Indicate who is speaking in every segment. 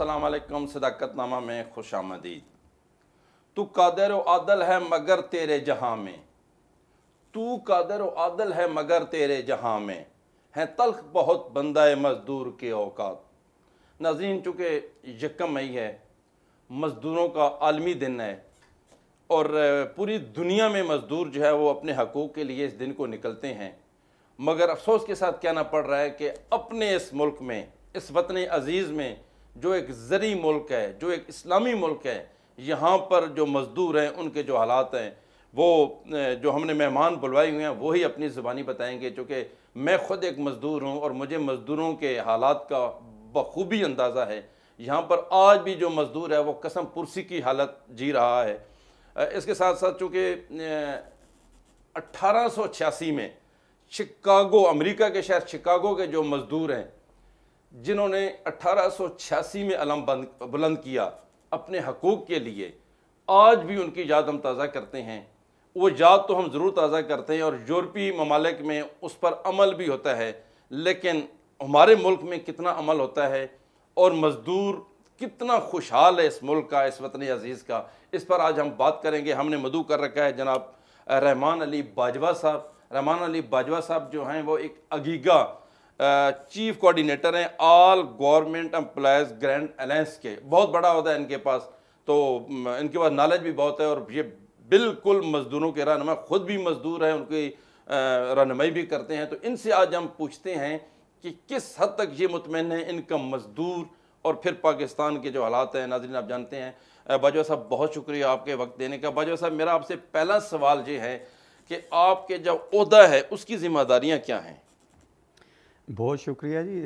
Speaker 1: असलकम सदाकतनामा में खुश आमदीद तू कादर आदल है मगर तेरे जहाँ में तू कादर आदल है मगर तेरे जहाँ में हैं तलख बहुत बंदा मज़दूर के अवकात नाजीन चूँकि यकम मई है मज़दूरों का आलमी दिन है और पूरी दुनिया में मज़दूर जो है वो अपने हकूक़ के लिए इस दिन को निकलते हैं मगर अफसोस के साथ कहना पड़ रहा है कि अपने इस मुल्क में इस वतन अज़ीज़ में जो एक ज़री मुल्क है जो एक इस्लामी मुल्क है यहाँ पर जो मज़दूर हैं उनके जो हालात हैं वो जो हमने मेहमान बुलवाए हुए हैं वही अपनी ज़ुबानी बताएंगे चूँकि मैं ख़ुद एक मज़दूर हूँ और मुझे मज़दूरों के हालात का बखूबी अंदाज़ा है यहाँ पर आज भी जो मज़दूर है वो कसम पुरसी की हालत जी रहा है इसके साथ साथ चूँकि अट्ठारह सौ छियासी में शिकागो अमेरिका के शहर शिकागो के जो मज़दूर हैं जिन्होंने 1886 में अलम बंद बुलंद किया अपने हकूक़ के लिए आज भी उनकी याद हम ताज़ा करते हैं वो याद तो हम ज़रूर ताज़ा करते हैं और यूरोपी ममालिक में उस पर अमल भी होता है लेकिन हमारे मुल्क में कितना अमल होता है और मज़दूर कितना खुशहाल है इस मुल्क का इस वतन अजीज़ का इस पर आज हम बात करेंगे हमने मधु कर रखा है जनाब रहमान अली बाजवा साहब रहमान अली बाजवा साहब जो हैं वो एक अगीगा चीफ कोऑर्डिनेटर हैं all government employees grand alliance के बहुत बड़ा होता है इनके पास तो इनके पास नॉलेज भी बहुत है और ये बिल्कुल मज़दूरों के रहनमा ख़ुद भी मज़दूर हैं उनकी रहनमई भी करते हैं तो इनसे आज हम पूछते हैं कि किस हद तक ये मुतमिन है इनका मज़दूर और फिर पाकिस्तान के जो हालात हैं नाजरीन आप जानते हैं बाजवा साहब बहुत शुक्रिया आपके वक्त देने का बाजवा साहब मेरा आपसे पहला सवाल ये है कि आपके जब अहदा है उसकी ज़िम्मेदारियाँ क्या हैं
Speaker 2: बहुत शुक्रिया जी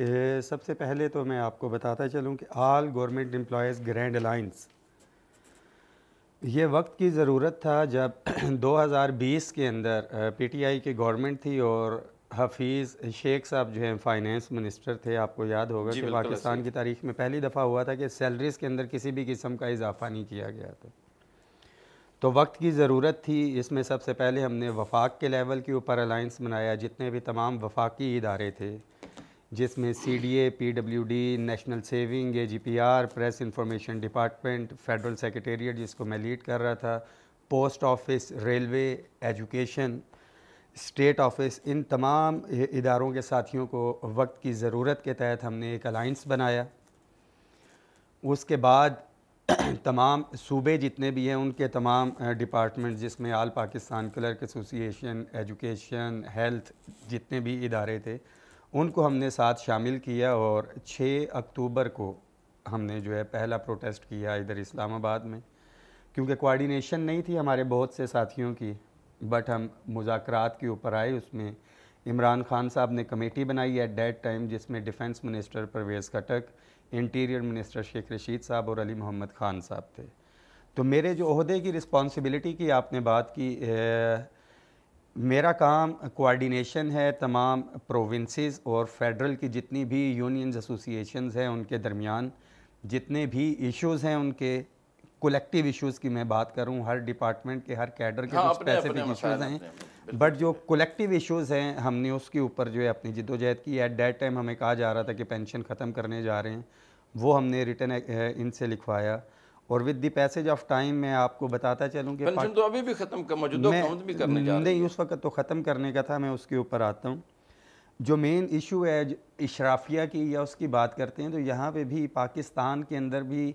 Speaker 2: सबसे पहले तो मैं आपको बताता चलूँ कि all government employees grand alliance ये वक्त की ज़रूरत था जब 2020 के अंदर पीटीआई की गवर्नमेंट थी और हफीज़ शेख साहब जो हैं फाइनेंस मिनिस्टर थे आपको याद होगा कि पाकिस्तान की तारीख में पहली दफ़ा हुआ था कि सैलरीज़ के अंदर किसी भी किस्म का इजाफा नहीं किया गया था तो वक्त की ज़रूरत थी इसमें सबसे पहले हमने वफाक के लेवल के ऊपर अलाइंस बनाया जितने भी तमाम वफाकी इदारे थे जिसमें C D A P W D national saving A G P R press information department federal secretariat जिसको मैं लीड कर रहा था post office railway education state office इन तमाम इदारों के साथियों को वक्त की ज़रूरत के तहत हमने एक अलाइंस बनाया उसके बाद तमाम सूबे जितने भी हैं उनके तमाम डिपार्टमेंट जिसमें all Pakistan clerk association education health जितने भी इदारे थे उनको हमने साथ शामिल किया और 6 अक्टूबर को हमने जो है पहला प्रोटेस्ट किया इधर इस्लामाबाद में क्योंकि कोऑर्डिनेशन नहीं थी हमारे बहुत से साथियों की बट हम मुजाकर के ऊपर आए उसमें इमरान खान साहब ने कमेटी बनाई एट डेट टाइम जिसमें defence minister Pervez Khattak interior minister Sheikh Rashid साहब और अली मोहम्मद खान साहब थे तो मेरे जो अहदे की रिस्पॉन्सिबिलिटी की आपने बात की मेरा काम कोऑर्डिनेशन है तमाम प्रोविंसेस और फेडरल की जितनी भी यूनियंस एसोसिएशंस हैं उनके दरमियान जितने भी इश्यूज हैं उनके कलेक्टिव इश्यूज की मैं बात करूं हर डिपार्टमेंट के हर कैडर के हाँ, कुछ स्पेसिफिक इश्यूज हैं बट जो कलेक्टिव इश्यूज हैं हमने उसके ऊपर जो है अपनी जिदोजहद की एट डेट टाइम हमें कहा जा रहा था कि पेंशन ख़त्म करने जा रहे हैं वो हमने रिटर्न इनसे लिखवाया और with the passage of time मैं आपको बताता चलूँ कि पेंशन तो
Speaker 1: अभी भी ख़त्म कर मौजूदा भी करने जा नहीं
Speaker 2: उस वक्त तो ख़त्म करने का था मैं उसके ऊपर आता हूँ जो मेन इशू है इशराफिया की या उसकी बात करते हैं तो यहाँ पे भी पाकिस्तान के अंदर भी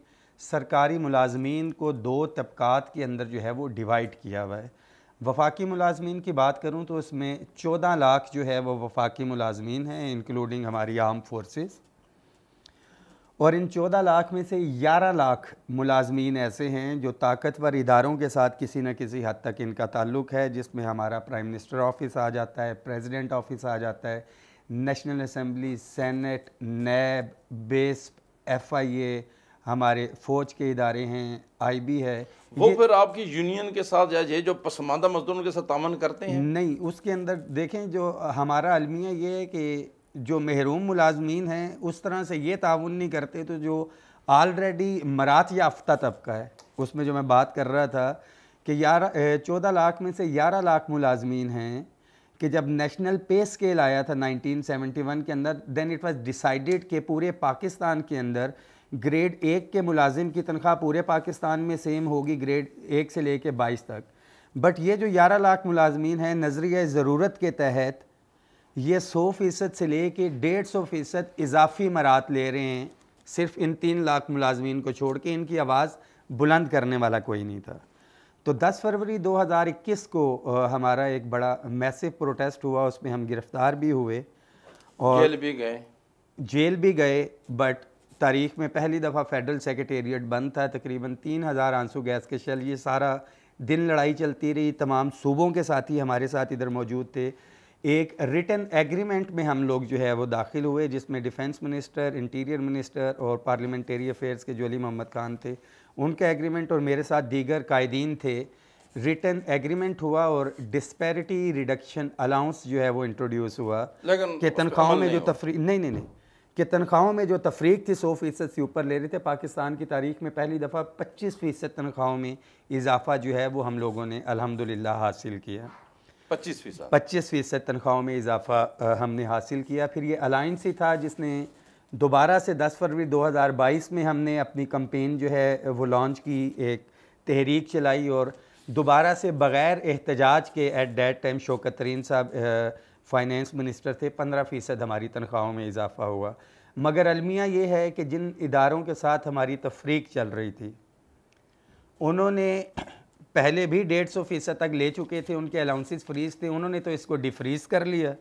Speaker 2: सरकारी मुलाजमीन को दो तबक़ात के अंदर जो है वो डिवाइड किया हुआ है वफाकी मुलाजमीन की बात करूँ तो उसमें चौदह लाख जो है वो वफाकी मुलाजमीन हैं इंक्लूडिंग हमारी आर्म फोर्सेज़ और इन चौदह लाख में से ग्यारह लाख मुलाजमीन ऐसे हैं जो ताकतवर इदारों के साथ किसी न किसी हद तक इनका ताल्लुक है जिसमें हमारा प्राइम मिनिस्टर ऑफिस आ जाता है प्रेसिडेंट ऑफिस आ जाता है national assembly senate NAB base F I A हमारे फौज के इदारे हैं आई बी है वो
Speaker 1: फिर आपकी यूनियन के साथ जाए जो पसमानदा मजदूरों के साथ तामन करते हैं
Speaker 2: नहीं उसके अंदर देखें जो हमारा अलमिया ये है कि जो महरूम मुलाजमीन हैं उस तरह से ये ताउन नहीं करते तो जो ऑलरेडी मरात याफ्ता तबका है उसमें जो मैं बात कर रहा था कि ग्यारह चौदह लाख में से ग्यारह लाख मुलाजमीन हैं कि जब नेशनल पे स्केल आया था 1971 के अंदर देन इट वाज डिसाइडेड कि पूरे पाकिस्तान के अंदर ग्रेड एक के मुलाजिम की तनख्वाह पूरे पाकिस्तान में सेम होगी ग्रेड एक से ले कर बाईस तक बट ये जो ग्यारह लाख मुलाजमीन हैं नजरिया ज़रूरत के तहत ये सौ फ़ीसद से ले कर डेढ़ सौ फ़ीसद इजाफी मरात ले रहे हैं सिर्फ इन तीन लाख मुलाजमीन को छोड़ के इनकी आवाज़ बुलंद करने वाला कोई नहीं था तो 10 फरवरी 2021 को हमारा एक बड़ा मैसिव प्रोटेस्ट हुआ उसमें हम गिरफ़्तार भी हुए और जेल भी गए जेल भी गए बट तारीख में पहली दफ़ा फेडरल सेक्रटेरिएट बंद था तकरीबन तीन हज़ार आंसू गैस के शल ये सारा दिन लड़ाई चलती रही तमाम सूबों के साथ ही हमारे साथ इधर मौजूद थे एक रिटर्न एग्रीमेंट में हम लोग जो है वो दाखिल हुए जिसमें डिफेंस मिनिस्टर इंटीरियर मिनिस्टर और पार्लियामेंटरी अफेयर्स के जो अली मोहम्मद खान थे उनका एग्रीमेंट और मेरे साथ दीगर कायदीन थे रिटर्न एग्रीमेंट हुआ और डिस्पैरिटी रिडक्शन अलाउंस जो है वो इंट्रोड्यूस हुआ कि तनख्वाहों में जो तफरी नहीं नहीं नहीं कि तनख्वाहों में जो तफरीक थी सौ फ़ीसद से ऊपर ले रहे थे पाकिस्तान की तारीख में पहली दफ़ा पच्चीस फ़ीसद तनख्वाहों में इजाफा जो है वो हम लोगों ने अलहमदिल्ला हासिल किया पच्चीस फीसद पच्चीस फीसद तनख्वाहों में इजाफा हमने हासिल किया फिर ये अलाइंस ही था जिसने दोबारा से 10 फरवरी 2022 में हमने अपनी कम्पेन जो है वो लॉन्च की एक तहरीक चलाई और दोबारा से बग़ैर एहतजाज के एट डेट टाइम शोकत तरीन साहब फाइनेंस मिनिस्टर थे पंद्रह फ़ीसद हमारी तनख्वाहों में इजाफा हुआ मगर अलमिया ये है कि जिन इदारों के साथ हमारी तफरीक चल रही थी उन्होंने पहले भी डेढ़ सौ फीसद तक ले चुके थे उनके अलाउंसेस फ्रीज थे उन्होंने तो इसको डिफ्रीज कर लिया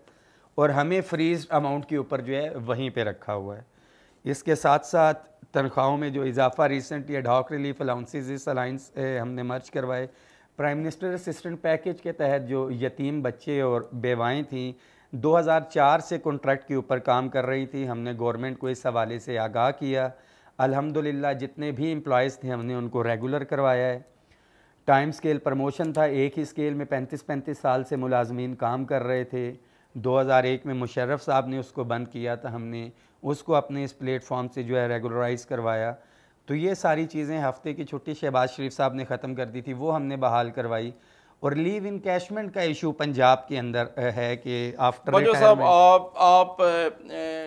Speaker 2: और हमें फ्रीज अमाउंट के ऊपर जो है वहीं पे रखा हुआ है इसके साथ साथ तनख्वाहों में जो इजाफा रिसेंट या ढाक रिलीफ अलाउंसेज इस अलाइंस हमने मर्ज करवाए प्राइम मिनिस्टर असिस्टेंट पैकेज के तहत जो यतीम बच्चे और बेवाएँ थीं 2004 से कॉन्ट्रैक्ट के ऊपर काम कर रही थी हमने गवर्नमेंट को इस हवाले से आगाह किया अल्हम्दुलिल्लाह जितने भी एम्प्लॉयज़ थे हमने उनको रेगुलर करवाया है टाइम स्केल प्रमोशन था एक ही स्केल में 35-35 साल से मुलाजमीन काम कर रहे थे 2001 में मुशर्रफ साहब ने उसको बंद किया था हमने उसको अपने इस प्लेटफॉर्म से जो है रेगुलराइज करवाया तो ये सारी चीज़ें हफ्ते की छुट्टी शहबाज शरीफ साहब ने ख़त्म कर दी थी वो हमने बहाल करवाई और लीव कैशमेंट का इशू पंजाब के अंदर है कि आफ्टर साहब
Speaker 1: आप आप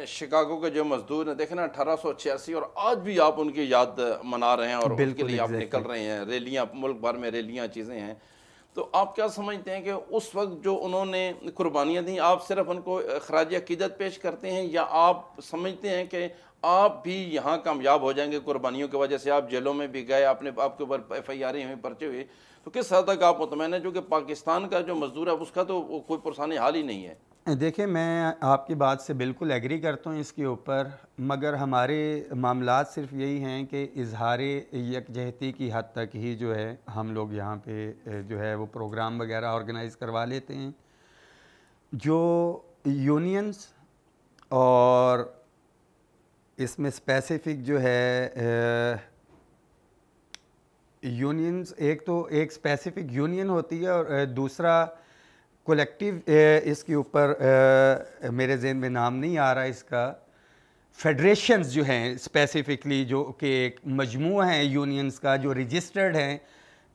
Speaker 1: शिकागो के जो मजदूर हैं देखें ना अठारह और आज भी आप उनकी याद मना रहे हैं और उनके लिए आप निकल रहे हैं रैलियाँ मुल्क भर में रैलियाँ चीज़ें हैं तो आप क्या समझते हैं कि उस वक्त जो उन्होंने कुर्बानियाँ दी आप सिर्फ उनको खराज अकीदत पेश करते हैं या आप समझते हैं कि आप भी यहाँ कामयाब हो जाएंगे कुर्बानियों की वजह से आप जेलों में भी गए आपने आपके ऊपर एफ आई आर हुई पर्चे हुए तो किस हद तक आप मुतमैन है जो कि पाकिस्तान का जो मजदूर है उसका तो कोई पुरसान हाल ही नहीं है
Speaker 2: देखिए मैं आपकी बात से बिल्कुल एग्री करता हूँ इसके ऊपर मगर हमारे मामला सिर्फ यही हैं कि इजहार यकजहती की हद तक ही जो है हम लोग यहाँ पे जो है वो प्रोग्राम वगैरह ऑर्गेनाइज़ करवा लेते हैं जो यूनियंस और इसमें स्पेसिफिक जो है यूनियंस एक तो एक स्पेसिफिक यूनियन होती है और दूसरा कलेक्टिव इसके ऊपर मेरे जहन में नाम नहीं आ रहा इसका फेडरेशंस जो हैं स्पेसिफिकली जो कि एक मजमू हैं यूनियंस का जो रजिस्टर्ड हैं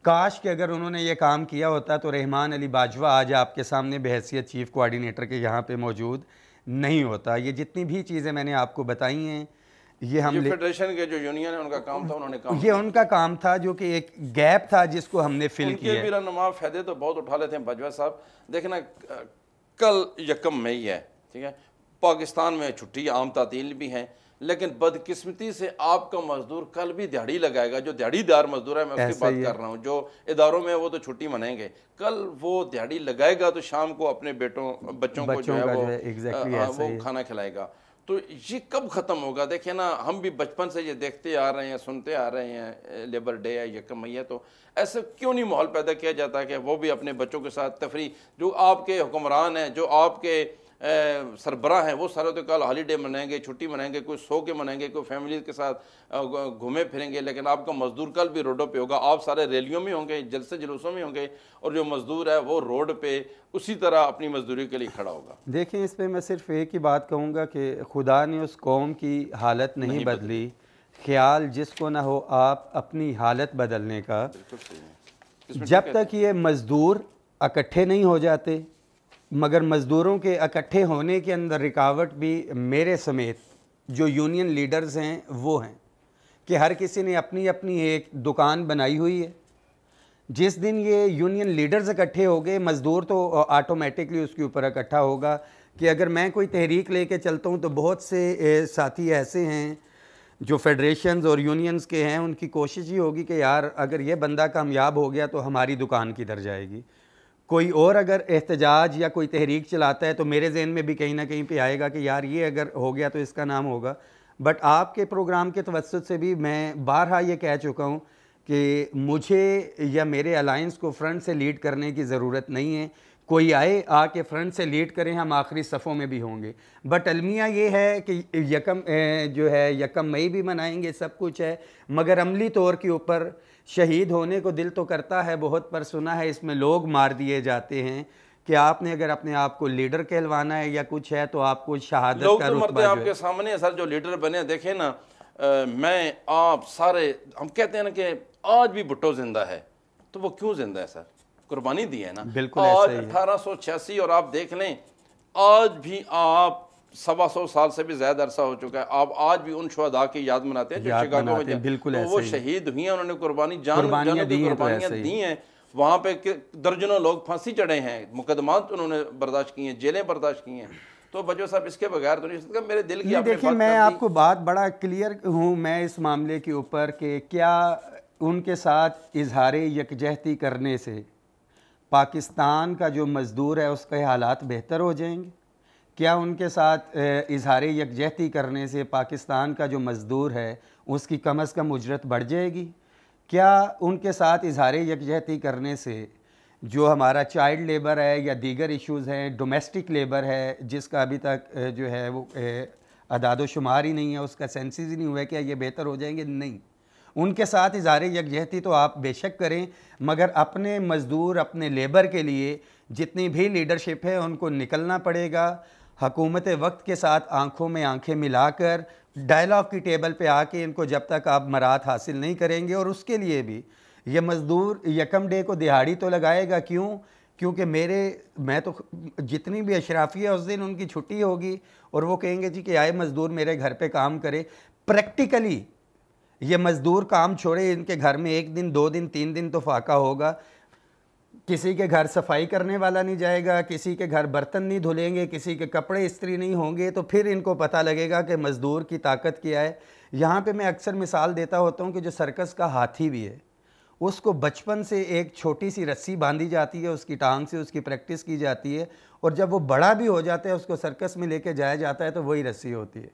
Speaker 2: काश कि अगर उन्होंने ये काम किया होता तो रहमान अली बाजवा आज आपके सामने बहसीत चीफ़ कोऑर्डिनेटर के यहाँ पे मौजूद नहीं होता ये जितनी भी चीज़ें मैंने आपको बताई हैं ये हम ये
Speaker 1: फेडरेशन के जो यूनियन है उनका काम था उन्होंने काम ये उनका
Speaker 2: काम था जो कि एक गैप था जिसको हमने फिल किया मेरा
Speaker 1: नुमा फ़ायदे तो बहुत उठा लेते हैं बाजवा साहब देखना कल यकम मई है ठीक है पाकिस्तान में छुट्टी आम तातील भी हैं लेकिन बदकिस्मती से आपका मजदूर कल भी दिहाड़ी लगाएगा जो दिहाड़ीदार मजदूर है मैं उसकी बात कर रहा हूँ जो इदारों में वो तो छुट्टी मनाएंगे कल वो दिहाड़ी लगाएगा तो शाम को अपने बेटों बच्चों, बच्चों को जो है वो, वो खाना खिलाएगा तो ये कब ख़त्म होगा देखिए ना हम भी बचपन से ये देखते आ रहे हैं सुनते आ रहे हैं लेबर डे है यकम मई है तो ऐसे क्यों नहीं माहौल पैदा किया जाता कि वो भी अपने बच्चों के साथ तफरी जो आपके हुक्मरान हैं जो आपके सरबरा हैं वो सारे तो कल हॉलीडे मनाएंगे छुट्टी मनाएंगे कोई सो के मनाएंगे कोई फैमिली के साथ घूमे फिरेंगे लेकिन आपका मजदूर कल भी रोडों पे होगा आप सारे रैलियों में होंगे जलसे जुलूसों में होंगे और जो मजदूर है वो रोड पे उसी तरह अपनी मजदूरी के लिए खड़ा होगा
Speaker 2: देखें इस पर मैं सिर्फ एक ही बात कहूँगा कि खुदा ने उस कौम की हालत नहीं, नहीं बदली ख्याल जिसको ना हो आप अपनी हालत बदलने का जब तक ये मज़दूर इकट्ठे नहीं हो जाते मगर मज़दूरों के इकट्ठे होने के अंदर रिकावट भी मेरे समेत जो यूनियन लीडर्स हैं वो हैं कि हर किसी ने अपनी अपनी एक दुकान बनाई हुई है जिस दिन ये यूनियन लीडर्स इकट्ठे हो गए मज़दूर तो ऑटोमेटिकली उसके ऊपर इकट्ठा होगा कि अगर मैं कोई तहरीक लेके चलता हूँ तो बहुत से साथी ऐसे हैं जो फेडरेशंस और यूनियंस के हैं उनकी कोशिश ही होगी कि यार अगर ये बंदा कामयाब हो गया तो हमारी दुकान किधर जाएगी कोई और अगर एहतजाज या कोई तहरीक चलाता है तो मेरे जहन में भी कहीं ना कहीं पे आएगा कि यार ये अगर हो गया तो इसका नाम होगा बट आपके प्रोग्राम के तवसत से भी मैं बारहा ये कह चुका हूँ कि मुझे या मेरे अलाइंस को फ्रंट से लीड करने की ज़रूरत नहीं है कोई आए आके फ्रंट से लीड करें हम आखिरी सफ़ों में भी होंगे बट अलमिया ये है कि यकम जो है यकम मई भी मनाएंगे सब कुछ है मगर अमली तौर के ऊपर शहीद होने को दिल तो करता है बहुत पर सुना है इसमें लोग मार दिए जाते हैं कि आपने अगर अपने आप को लीडर कहलवाना है या कुछ है तो आपको शहादत लोग का तो मरते आपके
Speaker 1: सामने सर जो लीडर बने देखे ना आ, मैं आप सारे हम कहते हैं ना कि आज भी भुट्टो जिंदा है तो वो क्यों जिंदा है सर कुर्बानी दी है ना बिल्कुल आज अठारह सौ छियासी और आप देख लें आज भी आप सवा सौ साल से भी ज्यादा अरसा हो चुका है आप आज भी उन शहदा की याद मनाते हैं जो शिकागो में बिल्कुल तो वो शहीद हुई हैं उन्होंने कुर्बानी जान दी हैं तो वहाँ पे दर्जनों लोग फांसी चढ़े हैं मुकदमात उन्होंने बर्दाश्त किए हैं जेलें बर्दाश्त की हैं तो बजो साहब इसके बगैर तो नहीं मेरे दिल की देखिए मैं
Speaker 2: आपको बात बड़ा क्लियर हूँ मैं इस मामले के ऊपर कि क्या उनके साथ इजहार यकजहती करने से पाकिस्तान का जो मज़दूर है उसके हालात बेहतर हो जाएंगे क्या उनके साथ इजहार यकजहती करने से पाकिस्तान का जो मज़दूर है उसकी कम अज़ कम उजरत बढ़ जाएगी क्या उनके साथ इजहार यकजहती करने से जो हमारा चाइल्ड लेबर है या दीगर इश्यूज़ हैं डोमेस्टिक लेबर है जिसका अभी तक जो है वो अदाद शुमार ही नहीं है उसका सेंसिस ही नहीं हुआ क्या ये बेहतर हो जाएंगे नहीं उनके साथ इजहार यकजहती तो आप बेशक करें मगर अपने मज़दूर अपने लेबर के लिए जितनी भी लीडरशिप है उनको निकलना पड़ेगा हकूमत वक्त के साथ आंखों में आंखें मिलाकर डायलॉग की टेबल पे आके इनको जब तक आप मरात हासिल नहीं करेंगे और उसके लिए भी ये मज़दूर यकम डे को दिहाड़ी तो लगाएगा क्यों क्योंकि मेरे मैं तो जितनी भी अशराफी है उस दिन उनकी छुट्टी होगी और वो कहेंगे जी कि आए मज़दूर मेरे घर पे काम करे प्रैक्टिकली ये मज़दूर काम छोड़े इनके घर में एक दिन दो दिन तीन दिन तो फाका होगा किसी के घर सफाई करने वाला नहीं जाएगा किसी के घर बर्तन नहीं धुलेंगे किसी के कपड़े इस्त्री नहीं होंगे तो फिर इनको पता लगेगा कि मज़दूर की ताकत क्या है यहाँ पे मैं अक्सर मिसाल देता होता हूँ कि जो सर्कस का हाथी भी है उसको बचपन से एक छोटी सी रस्सी बांधी जाती है उसकी टांग से उसकी प्रैक्टिस की जाती है और जब वो बड़ा भी हो जाता है उसको सर्कस में लेके जाया जाता है तो वही रस्सी होती है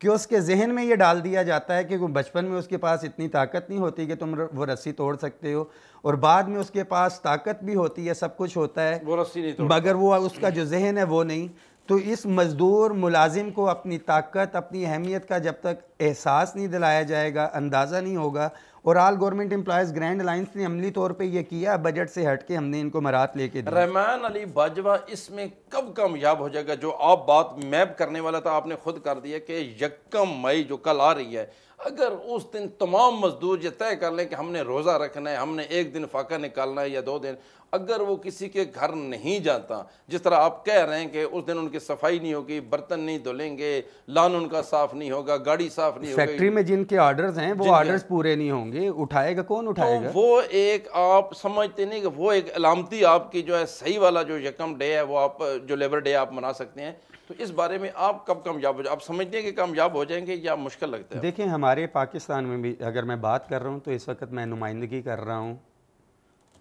Speaker 2: कि उसके जहन में ये डाल दिया जाता है कि बचपन में उसके पास इतनी ताकत नहीं होती कि तुम वो रस्सी तोड़ सकते हो और बाद में उसके पास ताकत भी होती है सब कुछ होता है वो रस्सी नहीं मगर वो उसका जो जहन है वो नहीं तो इस मज़दूर मुलाजिम को अपनी ताकत अपनी अहमियत का जब तक एहसास नहीं दिलाया जाएगा अंदाज़ा नहीं होगा और all government employees grand alliance ने अमली तौर पर यह किया बजट से हट के हमने इनको मरात लेके रहमान
Speaker 1: अली बाजवा इसमें कब कामयाब हो जाएगा जो आप बात मैप करने वाला था आपने खुद कर दिया कि यकम मई जो कल आ रही है अगर उस दिन तमाम मजदूर ये तय कर लें कि हमने रोज़ा रखना है हमने एक दिन फाका निकालना है या दो दिन अगर वो किसी के घर नहीं जाता जिस तरह आप कह रहे हैं कि उस दिन उनकी सफाई नहीं होगी बर्तन नहीं धुलेंगे लान उनका साफ नहीं होगा गाड़ी साफ नहीं होगी फैक्ट्री में
Speaker 2: जिनके ऑर्डर्स हैं वो ऑर्डर्स पूरे नहीं होंगे उठाएगा कौन तो उठाएगा तो
Speaker 1: वो एक आप समझते नहीं कि वो एक अलामती आपकी जो है सही वाला जो यकम डे है वो आप जो लेबर डे आप मना सकते हैं तो इस बारे में आप कब कामयाब हो जाए आप समझते हैं कि कामयाब हो जाएंगे या मुश्किल लगता है
Speaker 2: देखें हमारे पाकिस्तान में भी अगर मैं बात कर रहा हूँ तो इस वक्त मैं नुमाइंदगी कर रहा हूँ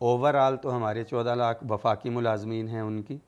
Speaker 2: ओवरऑल तो हमारे चौदह लाख वफाकी मुलाजमीन हैं उनकी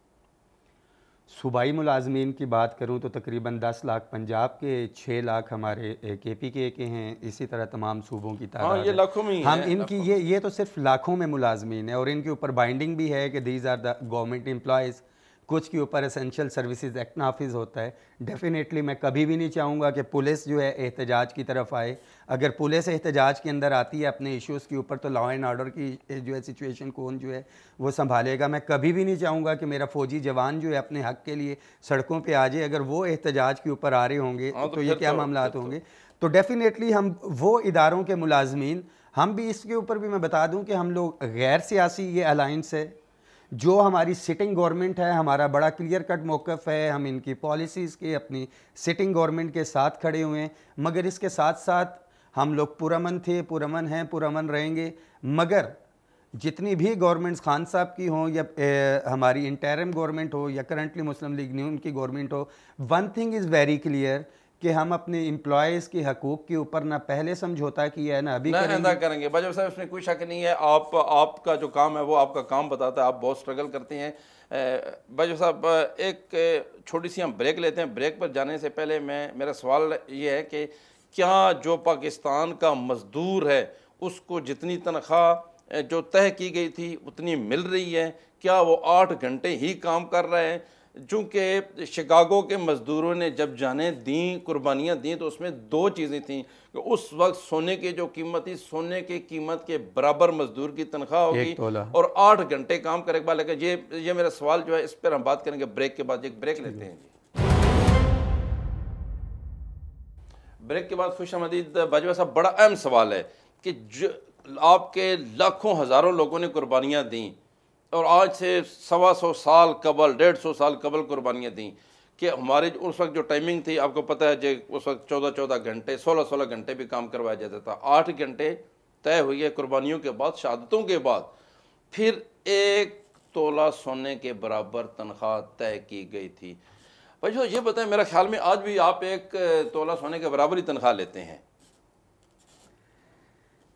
Speaker 2: सूबाई मुलाजमीन की बात करूँ तो तकरीबन दस लाख पंजाब के छः लाख हमारे के पी के के हैं इसी तरह तमाम सूबों की तरह हाँ, ये लाखों में हम इनकी ये ये तो सिर्फ लाखों में मुलाजमीन है और इनके ऊपर बाइंडिंग भी है कि these are the government employees कुछ के ऊपर एसेंशियल सर्विसेज एक्ट नाफिज होता है डेफिनेटली मैं कभी भी नहीं चाहूँगा कि पुलिस जो है एहतजाज की तरफ आए अगर पुलिस एहतजाज के अंदर आती है अपने इश्यूज़ के ऊपर तो लॉ एंड ऑर्डर की जो है सिचुएशन कौन जो है वो संभालेगा मैं कभी भी नहीं चाहूँगा कि मेरा फौजी जवान जो है अपने हक के लिए सड़कों पर आ जाए अगर वो एहतजाज के ऊपर आ रहे होंगे हाँ, तो, तो ये क्या तो, मामला तो। होंगे तो डेफिनेटली हम वो इदारों के मुलाजमीन हम भी इसके ऊपर भी मैं बता दूं कि हम लोग गैर सियासी ये अलाइंस है जो हमारी सिटिंग गवर्नमेंट है हमारा बड़ा क्लियर कट मौक़ है हम इनकी पॉलिसीज़ के अपनी सिटिंग गवर्नमेंट के साथ खड़े हुए हैं मगर इसके साथ साथ हम लोग पुरमन थे पुरमन हैं पुरमन रहेंगे मगर जितनी भी गवर्नमेंट्स खान साहब की हों या ए, हमारी इंटरम गवर्नमेंट हो या करंटली मुस्लिम लीग न्यू की गवर्नमेंट हो one thing is very clear कि हम अपने इम्प्लॉज़ के हकूक़ के ऊपर ना पहले समझौता किया है ना अभी ना करेंगे,
Speaker 1: करेंगे। बाजब साहब इसमें कोई शक नहीं है आप आपका जो काम है वो आपका काम बताता है आप बहुत स्ट्रगल करते हैं बाजब साहब एक छोटी सी हम ब्रेक लेते हैं ब्रेक पर जाने से पहले मैं मेरा सवाल ये है कि क्या जो पाकिस्तान का मजदूर है उसको जितनी तनख्वाह जो तय की गई थी उतनी मिल रही है क्या वो आठ घंटे ही काम कर रहे हैं चूँकि शिकागो के मज़दूरों ने जब जाने दी कुर्बानियाँ दी तो उसमें दो चीज़ें थीं कि उस वक्त सोने की जो कीमत थी सोने की कीमत के बराबर मज़दूर की तनख्वाह होगी और आठ घंटे काम करे बाल लेकिन ये ये मेरा सवाल जो है इस पर हम बात करेंगे ब्रेक के बाद एक ब्रेक लेते हैं जी ब्रेक के बाद खुश आमदीद बाजवा साहब बड़ा अहम सवाल है कि आपके लाखों हज़ारों लोगों ने कुर्बानियाँ दी और आज से सवा सौ साल कबल डेढ़ सौ साल कबल कुर्बानियाँ दी कि हमारे उस वक्त जो टाइमिंग थी आपको पता है जो उस वक्त चौदह चौदह घंटे सोलह सोलह घंटे भी काम करवाया जाता था आठ घंटे तय हुई है कुर्बानियों के बाद शहादतों के बाद फिर एक तोला सोने के बराबर तनख्वाह तय की गई थी भाई जो ये बताएं मेरा ख्याल में आज भी आप एक तोला सोने के बराबर ही तनख्वाह लेते हैं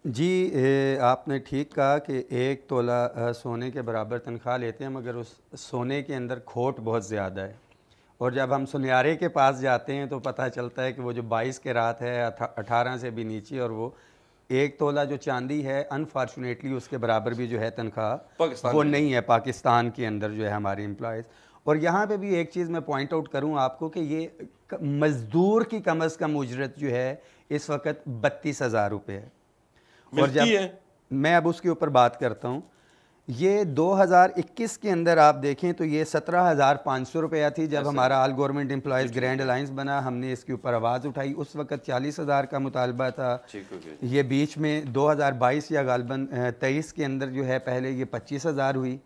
Speaker 2: जी आपने ठीक कहा कि एक तोला सोने के बराबर तनख्वाह लेते हैं मगर उस सोने के अंदर खोट बहुत ज़्यादा है और जब हम सुनियारे के पास जाते हैं तो पता चलता है कि वो जो बाईस के रात है अठारह से भी नीचे और वो एक तोला जो चांदी है अनफॉर्चुनेटली उसके बराबर भी जो है तनख्वाह वो नहीं है पाकिस्तान के अंदर जो है हमारे एम्प्लॉज़ और यहाँ पे भी एक चीज़ मैं पॉइंट आउट करूँ आपको कि ये मज़दूर की कम अज़ कम उजरत जो है इस वक्त बत्तीस हज़ार रुपये है मिलती है मैं अब उसके ऊपर बात करता हूँ ये 2021 के अंदर आप देखें तो ये सत्रह हज़ार पाँच सौ रुपया थी जब हमारा all government employees grand alliance बना हमने इसके ऊपर आवाज़ उठाई उस वक्त चालीस हज़ार का मुतालबा था ये बीच में 2022 या गालबन तेईस के अंदर जो है पहले ये पच्चीस हज़ार हुई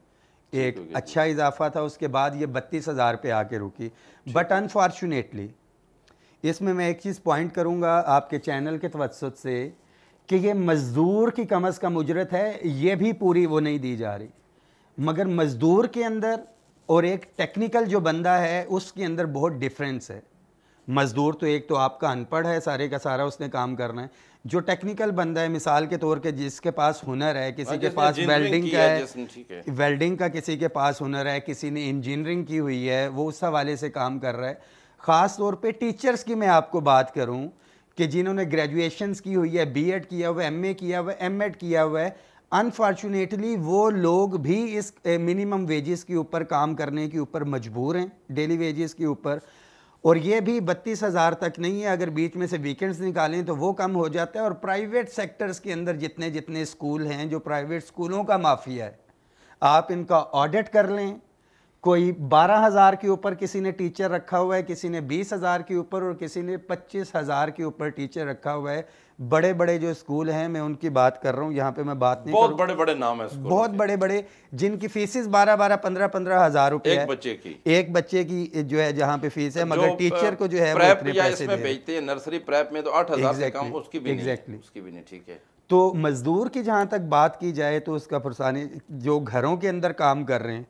Speaker 2: एक अच्छा इजाफा था उसके बाद ये बत्तीस हज़ार पे आके रुकी बट अनफॉर्चुनेटली इसमें मैं एक चीज़ पॉइंट करूँगा आपके चैनल के तवसत से कि ये मज़दूर की कम अज़ कम उजरत है ये भी पूरी वो नहीं दी जा रही मगर मज़दूर के अंदर और एक टेक्निकल जो बंदा है उसके अंदर बहुत डिफरेंस है मज़दूर तो एक तो आपका अनपढ़ है सारे का सारा उसने काम करना है जो टेक्निकल बंदा है मिसाल के तौर के जिसके पास हुनर है किसी हाँ, के पास वेल्डिंग का है वेल्डिंग का किसी के पास हुनर है किसी ने इंजीनियरिंग की हुई है वो उस हवाले से काम कर रहा है ख़ास तौर पे टीचर्स की मैं आपको बात करूं कि जिन्होंने ग्रेजुएशन की हुई है एड किया हुआ है ए किया हुआ है एड किया हुआ है अनफॉर्चुनेटली वो लोग भी इस मिनिमम वेजेस के ऊपर काम करने के ऊपर मजबूर हैं डेली वेजेस के ऊपर और ये भी बत्तीस हज़ार तक नहीं है अगर बीच में से वीकेंड्स निकालें तो वो कम हो जाता है और प्राइवेट सेक्टर्स के अंदर जितने जितने स्कूल हैं जो प्राइवेट स्कूलों का माफिया है आप इनका ऑडिट कर लें कोई बारह हज़ार के ऊपर किसी ने टीचर रखा हुआ है किसी ने बीस हज़ार के ऊपर और किसी ने पच्चीस हज़ार के ऊपर टीचर रखा हुआ है बड़े बड़े जो स्कूल हैं मैं उनकी बात कर रहा हूँ यहाँ पे मैं बात नहीं बहुत
Speaker 1: बड़े बड़े नाम है बहुत
Speaker 2: बड़े बड़े जिनकी फीसिस बारह बारह पंद्रह पंद्रह हजार रुपए एक बच्चे की एक बच्चे की जो है जहाँ पे फीस है मगर टीचर को जो है
Speaker 1: नर्सरी प्रैप में तो आठ हजार एग्जैक्टली उसकी भी नहीं ठीक है
Speaker 2: तो मजदूर की जहाँ तक बात की जाए तो उसका फरसानी जो घरों के अंदर काम कर रहे हैं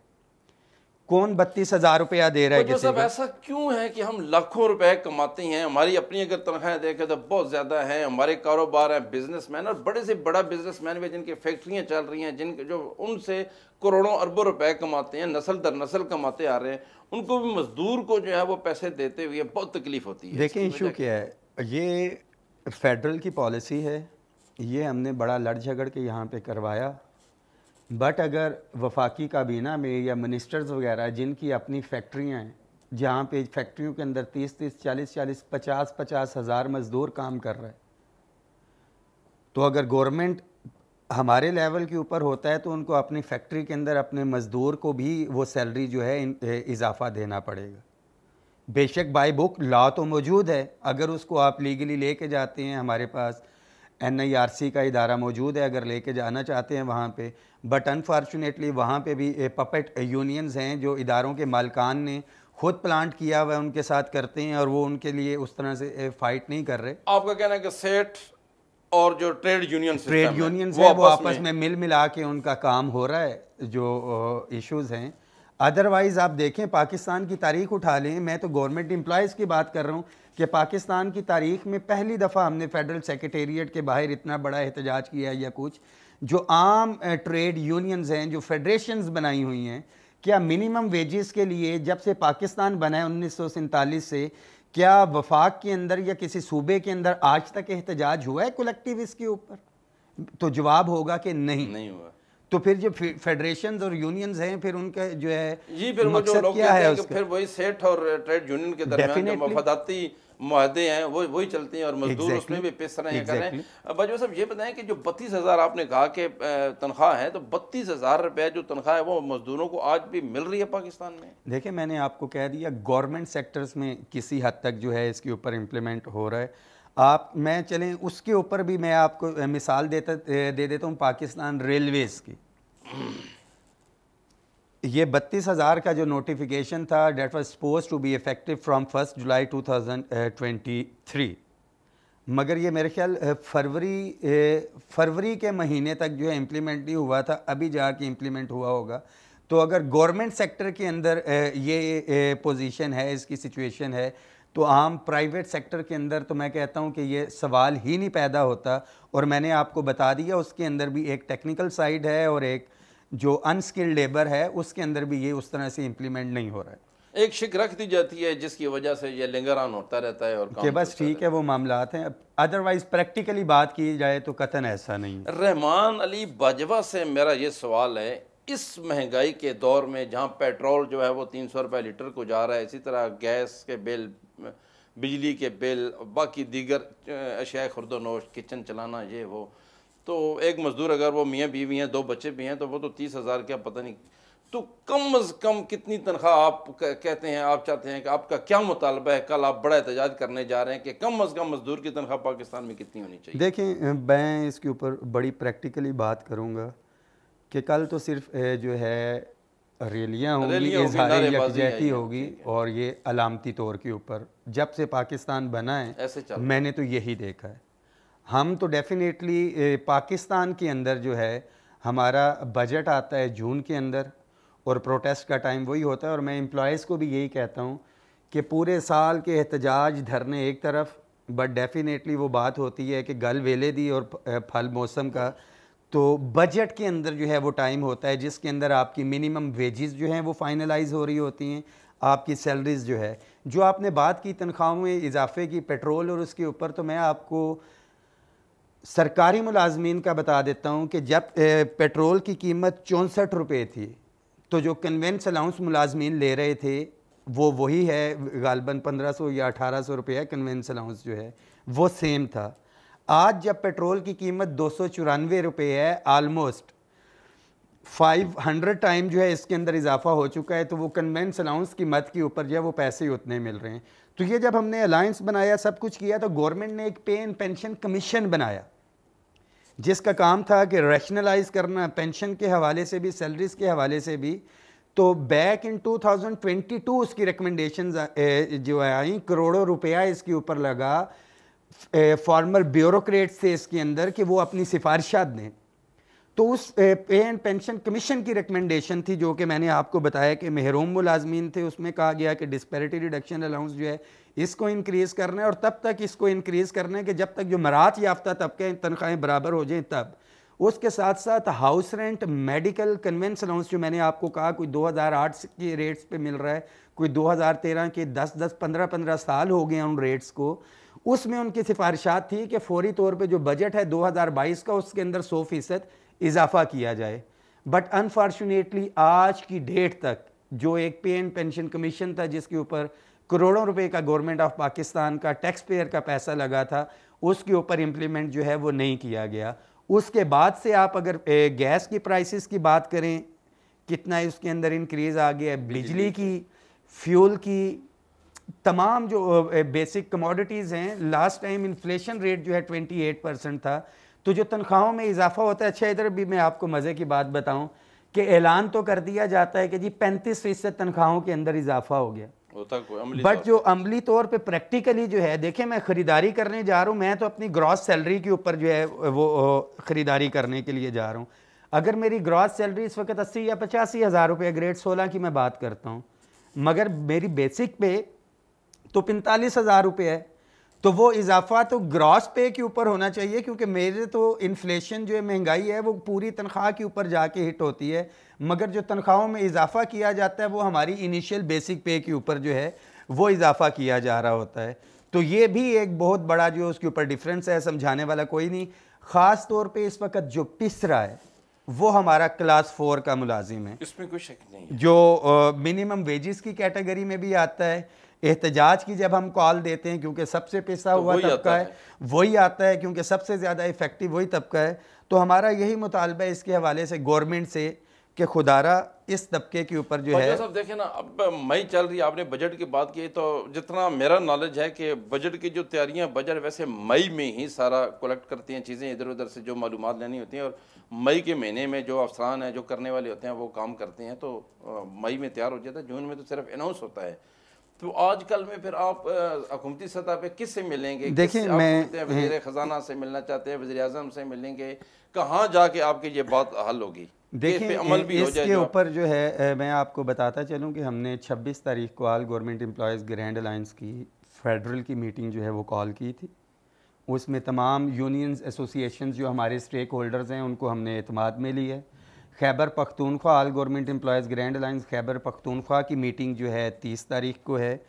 Speaker 2: कौन बत्तीस हजार रुपया दे रहा है किसी को? ऐसा क्यों है कि हम
Speaker 1: लाखों रुपए कमाते हैं हमारी अपनी अगर तनख्वाहें देखें तो बहुत ज़्यादा हैं हमारे कारोबार हैं बिजनेसमैन और बड़े से बड़ा बिजनेसमैन भी जिनकी फैक्ट्रियाँ चल रही हैं जिन जो उनसे करोड़ों अरबों रुपए कमाते हैं नस्ल दर नस्ल कमाते आ रहे हैं उनको भी मजदूर को जो है वो पैसे देते हुए बहुत तकलीफ होती है देखिए इशू
Speaker 2: क्या है ये फेडरल की पॉलिसी है ये हमने बड़ा लड़ झगड़ के यहाँ पे करवाया बट अगर वफाकी काबीना में या मिनिस्टर्स वगैरह जिनकी अपनी फैक्ट्रियाँ हैं जहाँ पे फैक्ट्रियों के अंदर तीस तीस चालीस चालीस पचास पचास हज़ार मज़दूर काम कर रहे हैं तो अगर गवर्नमेंट हमारे लेवल के ऊपर होता है तो उनको अपनी फैक्ट्री के अंदर अपने मज़दूर को भी वो सैलरी जो है इजाफ़ा देना पड़ेगा बेशक बाई बुक लॉ तो मौजूद है अगर उसको आप लीगली लेके जाते हैं हमारे पास सी का इदारा मौजूद है अगर लेके जाना चाहते हैं वहाँ पे बट अनफॉर्चुनेटली वहाँ पे भी पपेट यूनियंस हैं जो इदारों के मालकान ने खुद प्लांट किया हुआ उनके साथ करते हैं और वो उनके लिए उस तरह से फाइट नहीं कर रहे
Speaker 1: आपका कहना है कि सेठ और जो ट्रेड यूनियन ट्रेड यूनियन है वो आपस में
Speaker 2: मिल मिला के उनका काम हो रहा है जो इश्यूज़ हैं अदरवाइज़ आप देखें पाकिस्तान की तारीख उठा लें मैं तो गवर्नमेंट एम्प्लॉज़ की बात कर रहा हूँ कि पाकिस्तान की तारीख में पहली दफ़ा हमने फेडरल सेक्रटेरिएट के बाहर इतना बड़ा एहतजाज किया है या कुछ जो आम ट्रेड यूनियंस हैं जो फेडरेशंस बनाई हुई हैं क्या मिनिमम वेजेस के लिए जब से पाकिस्तान बना है उन्नीस से क्या वफाक के अंदर या किसी सूबे के अंदर आज तक एहतजाज हुआ है कलेक्टिव इसके ऊपर तो जवाब होगा कि नहीं नहीं हुआ तो फिर जो फेडरेशन और यूनियंस हैं फिर उनके जो है जी फिर वो जो क्या है फिर
Speaker 1: वही सेठ और ट्रेड यूनियन के दरमियान मफादाती माहदे हैं वो वही चलते हैं और मजदूर exactly. उसमें भी पिस रहे हैं exactly. कर रहे हैं बाजवा साहब ये बताएं कि जो बत्तीस हज़ार आपने कहा कि तनख्वाह है तो बत्तीस हज़ार रुपये जो तनख्वाह है वो मजदूरों को आज भी मिल रही है पाकिस्तान में
Speaker 2: देखिए मैंने आपको कह दिया गवर्नमेंट सेक्टर्स में किसी हद तक जो है इसके ऊपर इम्प्लीमेंट हो रहा है आप मैं चलें उसके ऊपर भी मैं आपको मिसाल देता दे देता हूँ पाकिस्तान रेलवेज़ की ये बत्तीस हज़ार का जो नोटिफिकेशन था date was suppose to be effective from first July 2023 मगर ये मेरे ख्याल फरवरी फरवरी के महीने तक जो है इम्प्लीमेंट नहीं हुआ था अभी जाके इम्प्लीमेंट हुआ होगा तो अगर गवर्नमेंट सेक्टर के अंदर ये पोजीशन है इसकी सिचुएशन है तो आम प्राइवेट सेक्टर के अंदर तो मैं कहता हूँ कि ये सवाल ही नहीं पैदा होता और मैंने आपको बता दिया उसके अंदर भी एक टेक्निकल साइड है और एक जो अनस्किल्ड लेबर है उसके अंदर भी ये उस तरह से इम्प्लीमेंट नहीं हो रहा
Speaker 1: है एक शिक रख दी जाती है जिसकी वजह से ये लिंगरान होता रहता है और के बस
Speaker 2: ठीक है वो मामला हैं अदरवाइज प्रैक्टिकली बात की जाए तो कतन ऐसा नहीं
Speaker 1: रहमान अली बाजवा से मेरा ये सवाल है इस महंगाई के दौर में जहाँ पेट्रोल जो है वो तीन सौ रुपये लीटर को जा रहा है इसी तरह गैस के बिल बिजली के बिल बाकी दीगर अशिया खुरदोनोश किचन चलाना ये वो तो एक मज़दूर अगर वो मियाँ बीवी हैं दो बच्चे भी हैं तो वो तो तीस हज़ार क्या पता नहीं तो कम अज़ कम कितनी तनख्वाह आप कहते हैं आप चाहते हैं कि आपका क्या मुतालबा है कल आप बड़ा एहतजाज करने जा रहे हैं कि कम अज़ कम मज़दूर की तनख्वाह पाकिस्तान में कितनी होनी चाहिए
Speaker 2: देखें मैं इसके ऊपर बड़ी प्रैक्टिकली बात करूँगा कि कल तो सिर्फ जो है रैलियाँ होंगी होगी हो होगी और ये अलामती तौर के ऊपर जब से पाकिस्तान बना है मैंने तो यही देखा है हम तो डेफ़िनेटली पाकिस्तान के अंदर जो है हमारा बजट आता है जून के अंदर और प्रोटेस्ट का टाइम वही होता है और मैं एम्प्लॉयज़ को भी यही कहता हूँ कि पूरे साल के एहतजाज धरने एक तरफ बट डेफ़िनेटली वो बात होती है कि गल वेले दी और फल मौसम का तो बजट के अंदर जो है वो टाइम होता है जिसके अंदर आपकी मिनिमम वेजेस जो हैं वो फाइनलाइज हो रही होती हैं आपकी सैलरीज़ जो है जो आपने बात की तनख्वाहों में इजाफे की पेट्रोल और उसके ऊपर तो मैं आपको सरकारी मुलाजमीन का बता देता हूँ कि जब ए, पेट्रोल की कीमत चौंसठ रुपये थी तो जो कन्वेंस अलाउंस मुलाजमीन ले रहे थे वो वही है गालबन पंद्रह सौ या अठारह सौ रुपये कन्वेंस अलाउंस जो है वो सेम था आज जब पेट्रोल की कीमत दो सौ चौरानवे रुपये है आलमोस्ट फाइव हंड्रेड टाइम जो है इसके अंदर इजाफा हो चुका है तो वो कन्वेंस अलाउंस की मत के ऊपर जो है वो पैसे ही उतने मिल रहे हैं तो ये जब हमने अलायंस बनाया सब कुछ किया तो गवर्नमेंट ने एक पे एंड पेंशन कमीशन बनाया जिसका काम था कि रैशनलाइज करना पेंशन के हवाले से भी सैलरीज के हवाले से भी तो बैक इन 2022 उसकी रिकमेंडेशन जो है आई करोड़ों रुपया इसके ऊपर लगा फॉर्मर ब्यूरोक्रेट्स थे इसके अंदर कि वो अपनी सिफारिशात दें तो उस पे एंड पेंशन कमीशन की रिकमेंडेशन थी जो कि मैंने आपको बताया कि महरूम मुलाजमीन थे उसमें कहा गया कि डिस्पेरिटी रिडक्शन अलाउंस जो है इसको इंक्रीज़ करना है और तब तक इसको इंक्रीज़ करना है कि जब तक जो मरात याफ्ता तबके तनख्वाहें बराबर हो जाए तब उसके साथ साथ house rent medical conveyance allowance जो मैंने आपको कहा कोई 2008 के रेट्स पे मिल रहा है कोई 2013 के 10 10 15 15 साल हो गए हैं उन रेट्स को उसमें उनकी सिफारिशात थी कि फौरी तौर पे जो बजट है 2022 का उसके अंदर सौ फ़ीसद इजाफा किया जाए बट अनफॉर्चुनेटली आज की डेट तक जो एक पे एंड पेंशन कमीशन था जिसके ऊपर करोड़ों रुपए का गवर्नमेंट ऑफ पाकिस्तान का टैक्स पेयर का पैसा लगा था उसके ऊपर इम्प्लीमेंट जो है वो नहीं किया गया उसके बाद से आप अगर गैस की प्राइसेस की बात करें कितना उसके अंदर इंक्रीज़ आ गया है बिजली की फ्यूल की तमाम जो बेसिक कमोडिटीज़ हैं लास्ट टाइम इन्फ्लेशन रेट जो है 28 परसेंट था तो जो तनख्वाहों में इजाफा होता है अच्छा इधर भी मैं आपको मज़े की बात बताऊं कि ऐलान तो कर दिया जाता है कि जी 35 फ़ीसद तनख्वाहों के अंदर इजाफा हो गया
Speaker 1: बट तो
Speaker 2: जो अमली तौर पे प्रैक्टिकली जो है देखें मैं ख़रीदारी करने जा रहा हूँ मैं तो अपनी ग्रॉस सैलरी के ऊपर जो है वो ख़रीदारी करने के लिए जा रहा हूँ अगर मेरी ग्रॉस सैलरी इस वक्त अस्सी या पचासी हज़ार रुपये ग्रेड सोलह की मैं बात करता हूँ मगर मेरी बेसिक पे तो पैंतालीस हज़ार रुपये है तो वो इजाफा तो ग्रॉस पे के ऊपर होना चाहिए क्योंकि मेरे तो इन्फ्लेशन जो है महंगाई है वो पूरी तनख्वाह के ऊपर जाके हिट होती है मगर जो तनख्वाहों में इजाफा किया जाता है वो हमारी इनिशियल बेसिक पे के ऊपर जो है वो इजाफा किया जा रहा होता है तो ये भी एक बहुत बड़ा जो उसके ऊपर डिफरेंस है समझाने वाला कोई नहीं ख़ास तौर पर इस वक्त जो पिस रहा है वो हमारा क्लास फोर का मुलाजिम है इसमें
Speaker 1: कोई शक नहीं
Speaker 2: जो मिनिमम वेजेस की कैटेगरी में भी आता है एहतजाज की जब हम कॉल देते हैं क्योंकि सबसे पिसा तो हुआ तबका है वही आता है क्योंकि सबसे ज़्यादा इफ़ेक्टिव वही तबका है तो हमारा यही मुतालबा इसके हवाले से गवर्नमेंट से कि खुदारा इस तबके के ऊपर जो है साहब
Speaker 1: देखें ना अब मई चल रही है आपने बजट की बात की तो जितना मेरा नॉलेज है कि बजट की जो तैयारियां बजट वैसे मई में ही सारा कलेक्ट करती हैं चीज़ें इधर उधर से जो मालूम लेनी होती हैं और मई के महीने में जो अफसरान हैं जो करने वाले होते हैं वो काम करते हैं तो मई में तैयार हो जाता है जून में तो सिर्फ अनाउंस होता है तो आजकल में फिर आप हुकूमती सतह पे से मिलेंगे देखिए मैं वजीर खजाना से मिलना चाहते हैं वजी अजम से मिलेंगे कहाँ जाके आपकी ये बात हल होगी देखिए अमल भी इसके
Speaker 2: ऊपर जो है मैं आपको बताता चलूँ कि हमने छब्बीस तारीख को all government employees grand alliance की फेडरल की मीटिंग जो है वो कॉल की थी उसमें तमाम यूनियंस एसोसिएशन जो हमारे स्टेक होल्डर्स हैं उनको हमने अतमाद में ली है Khyber Pakhtunkhwa all government employees grand alliance Khyber Pakhtunkhwa की मीटिंग जो है तीस तारीख को है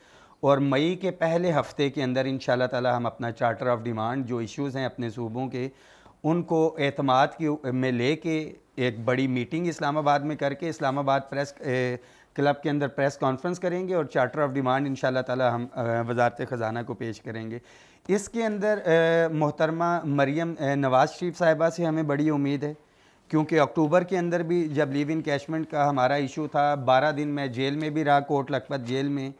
Speaker 2: और मई के पहले हफ़्ते के अंदर इन ताला हम अपना चार्टर ऑफ डिमांड जो इश्यूज़ हैं अपने सूबों के उनको अतमाद के में ले के एक बड़ी मीटिंग इस्लामाबाद में करके इस्लामाबाद प्रेस क्लब के अंदर प्रेस कॉन्फ्रेंस करेंगे और चार्टर ऑफ डिमांड इन ताला हम वजारत ख़जाना को पेश करेंगे इसके अंदर मोहतरमा मरीम नवाज़ शरीफ साहिबा से हमें बड़ी उम्मीद है क्योंकि अक्टूबर के अंदर भी जब लिव इन कैशमेंट का हमारा इशू था बारह दिन मैं जेल में भी रहा कोर्ट लखपत जेल में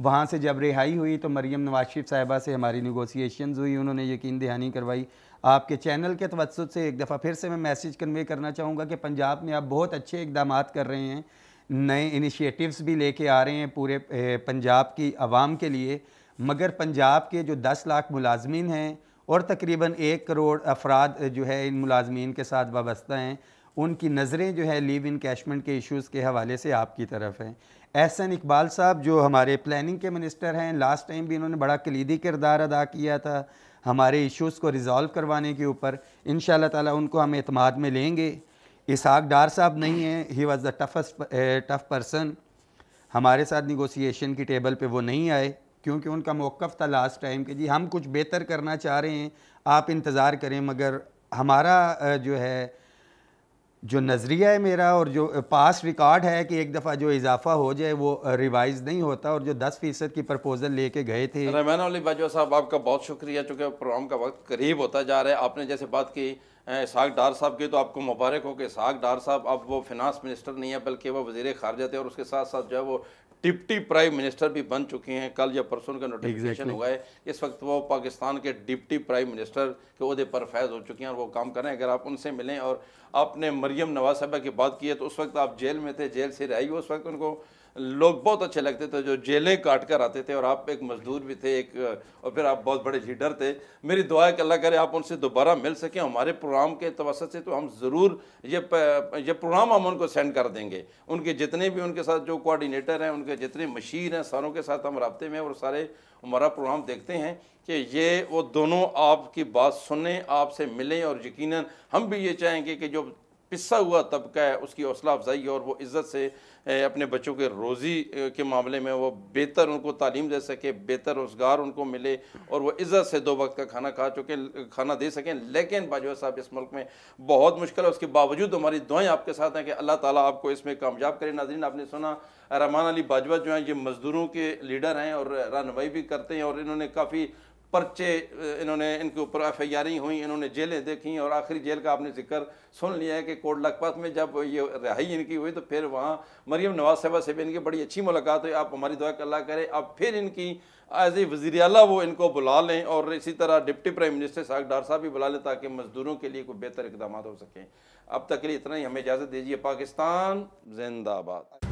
Speaker 2: वहाँ से जब रिहाई हुई तो मरीम नवाज शरीफ साहिबा से हमारी निगोसिएशन हुई उन्होंने यकीन दहानी करवाई आपके चैनल के तवसत से एक दफ़ा फिर से मैं मैसेज कन्वे करना चाहूँगा कि पंजाब में आप बहुत अच्छे इकदाम कर रहे हैं नए इनिशिएटिव्स भी लेके आ रहे हैं पूरे पंजाब की आवाम के लिए मगर पंजाब के जो दस लाख मुलाजमीन हैं और तकरीबन एक करोड़ अफराद जो है इन मुलाजमीन के साथ वाबस्ता हैं उनकी नज़रें जो है लीव इन कैशमेंट के इश्यूज़ के हवाले से आपकी तरफ हैं एहसन इकबाल साहब जो हमारे प्लानिंग के मिनिस्टर हैं लास्ट टाइम भी इन्होंने बड़ा कलीदी किरदार अदा किया था हमारे इश्यूज़ को रिज़ॉल्व करवाने के ऊपर इन ताला उनको हम अतमाद में लेंगे इसहाक डार साहब नहीं हैं he was the toughest tough person हमारे साथ निगोसिएशन की टेबल पर वो नहीं आए क्योंकि उनका मौक़ था लास्ट टाइम कि जी हम कुछ बेहतर करना चाह रहे हैं आप इंतज़ार करें मगर हमारा जो है जो नज़रिया है मेरा और जो पास रिकॉर्ड है कि एक दफ़ा जो इजाफा हो जाए वो रिवाइज नहीं होता और जो दस फीसद की प्रपोजल लेके गए थे रहमान
Speaker 1: अली बाजवा साहब आपका बहुत शुक्रिया चूँकि प्रोग्राम का वक्त करीब होता जा रहा है आपने जैसे बात की साग डार साहब की तो आपको मुबारक हो कि साग डार साहब अब वो फिनांस मिनिस्टर नहीं है बल्कि वो वजीर खारजा थे और उसके साथ साथ जो है वो डिप्टी प्राइम मिनिस्टर भी बन चुके हैं कल या परसों का नोटिफिकेशन exactly. हुआ है इस वक्त वो पाकिस्तान के डिप्टी प्राइम मिनिस्टर के अहदे पर फैज़ हो चुके हैं और वो काम कर रहे हैं अगर आप उनसे मिलें और आपने मरियम नवाज साहबा की बात की है तो उस वक्त आप जेल में थे जेल से रहिए उस वक्त उनको लोग बहुत अच्छे लगते थे जो जेलें काट कर आते थे और आप एक मजदूर भी थे एक और फिर आप बहुत बड़े लीडर थे मेरी दुआ है कि अल्लाह करे आप उनसे दोबारा मिल सकें हमारे प्रोग्राम के तवसत से तो हम ज़रूर ये ये प्रोग्राम हम उनको सेंड कर देंगे उनके जितने भी उनके साथ जो कोऑर्डिनेटर हैं उनके जितने मशीर हैं सारों के साथ हम रबते में और सारे हमारा प्रोग्राम देखते हैं कि ये वो दोनों आपकी बात सुने आपसे मिलें और यकीनन हम भी ये चाहेंगे कि जो पिसा हुआ तबका है उसकी हौसला अफजाई और वो इज़्ज़त से अपने बच्चों के रोज़ी के मामले में वो बेहतर उनको तालीम दे सके बेहतर रोज़गार उनको मिले और वो इज़्ज़त से दो वक्त का खाना खा चुके खाना दे सकें लेकिन बाजवा साहब इस मुल्क में बहुत मुश्किल है उसके बावजूद हमारी दुआएँ आपके साथ हैं कि अल्लाह ताली आपको इसमें कामयाब करें नाजरीन आपने सुना रमान अली बाजवा जो हैं ये मज़दूरों के लीडर हैं और रहनमई भी करते हैं और इन्होंने काफ़ी पर्चे इन्होंने इनके ऊपर एफ आई आर हुई इन्होंने जेलें देखी और आखिरी जेल का आपने जिक्र सुन लिया है कि कोट लखपत में जब ये रिहाई इनकी हुई तो फिर वहाँ मरीम नवाज साहबा से भी इनकी बड़ी अच्छी मुलाकात हुई आप हमारी दुआ अल्लाह करें अब फिर इनकी एज ए वजी अला वो इनको बुला लें और इसी तरह डिप्टी प्राइम मिनिस्टर साहब डार साहब भी बुला लें ताकि मजदूरों के लिए कोई बेहतर इकदाम हो सकें अब तक के लिए इतना ही हमें इजाज़त दीजिए पाकिस्तान जिंदाबाद